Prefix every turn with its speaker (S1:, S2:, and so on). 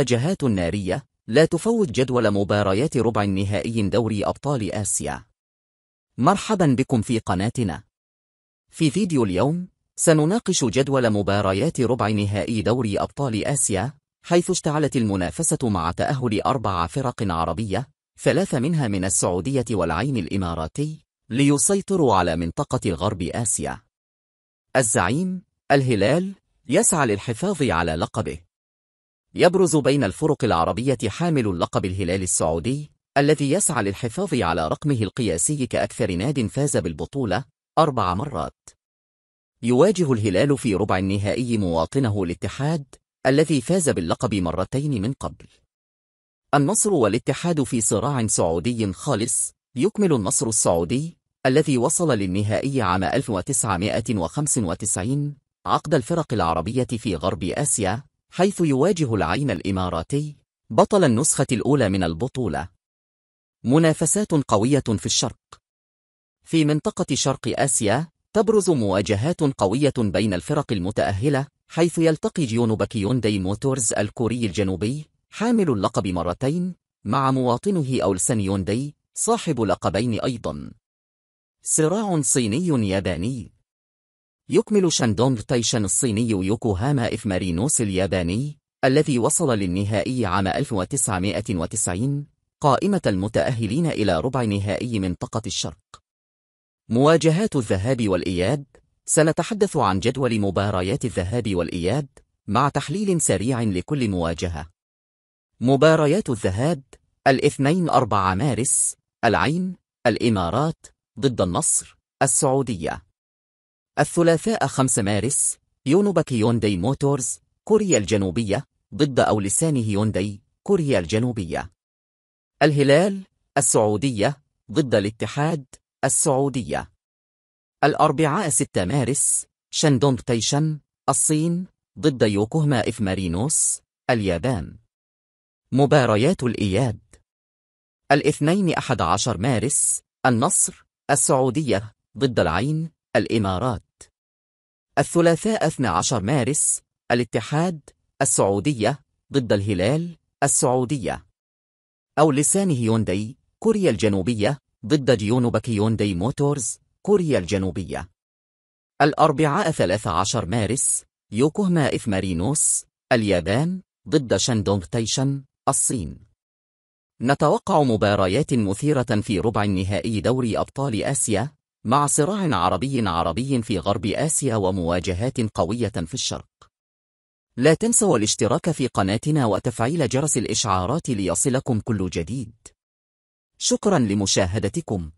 S1: وجهات نارية لا تفوت جدول مباريات ربع النهائي دوري أبطال آسيا مرحبا بكم في قناتنا في فيديو اليوم سنناقش جدول مباريات ربع نهائي دوري أبطال آسيا حيث اشتعلت المنافسة مع تأهل أربع فرق عربية ثلاث منها من السعودية والعين الإماراتي ليسيطروا على منطقة الغرب آسيا الزعيم الهلال يسعى للحفاظ على لقبه يبرز بين الفرق العربية حامل اللقب الهلال السعودي الذي يسعى للحفاظ على رقمه القياسي كأكثر ناد فاز بالبطولة أربع مرات يواجه الهلال في ربع النهائي مواطنه الاتحاد الذي فاز باللقب مرتين من قبل النصر والاتحاد في صراع سعودي خالص يكمل النصر السعودي الذي وصل للنهائي عام 1995 عقد الفرق العربية في غرب آسيا حيث يواجه العين الإماراتي بطل النسخة الأولى من البطولة منافسات قوية في الشرق في منطقة شرق آسيا تبرز مواجهات قوية بين الفرق المتأهلة حيث يلتقي جيونوباك يونداي موتورز الكوري الجنوبي حامل اللقب مرتين مع مواطنه أولسن يوندي صاحب لقبين أيضا صراع صيني ياباني يكمل شاندونغ تايشان الصيني يوكوهاما إف مارينوس الياباني الذي وصل للنهائي عام 1990 قائمة المتأهلين إلى ربع نهائي منطقة الشرق مواجهات الذهاب والإياب سنتحدث عن جدول مباريات الذهاب والإياب مع تحليل سريع لكل مواجهة مباريات الذهاب الاثنين 4 مارس العين الإمارات ضد النصر السعودية الثلاثاء 5 مارس يونوبك يونداي موتورز كوريا الجنوبية ضد أو لسان هيونداي كوريا الجنوبية الهلال السعودية ضد الاتحاد السعودية الأربعاء 6 مارس شندونغ تايشن الصين ضد يوكوهما إف مارينوس اليابان مباريات الإياب الاثنين 11 مارس النصر السعودية ضد العين الإمارات الثلاثاء 12 مارس الاتحاد السعودية ضد الهلال السعودية أو لسان هيوندي كوريا الجنوبية ضد جيونوبك هيوندي موتورز كوريا الجنوبية الأربعاء 13 مارس يوكوهاما إف مارينوس اليابان ضد شاندونغ تايشن الصين نتوقع مباريات مثيرة في ربع النهائي دوري أبطال آسيا مع صراع عربي عربي في غرب آسيا ومواجهات قوية في الشرق لا تنسوا الاشتراك في قناتنا وتفعيل جرس الإشعارات ليصلكم كل جديد شكرا لمشاهدتكم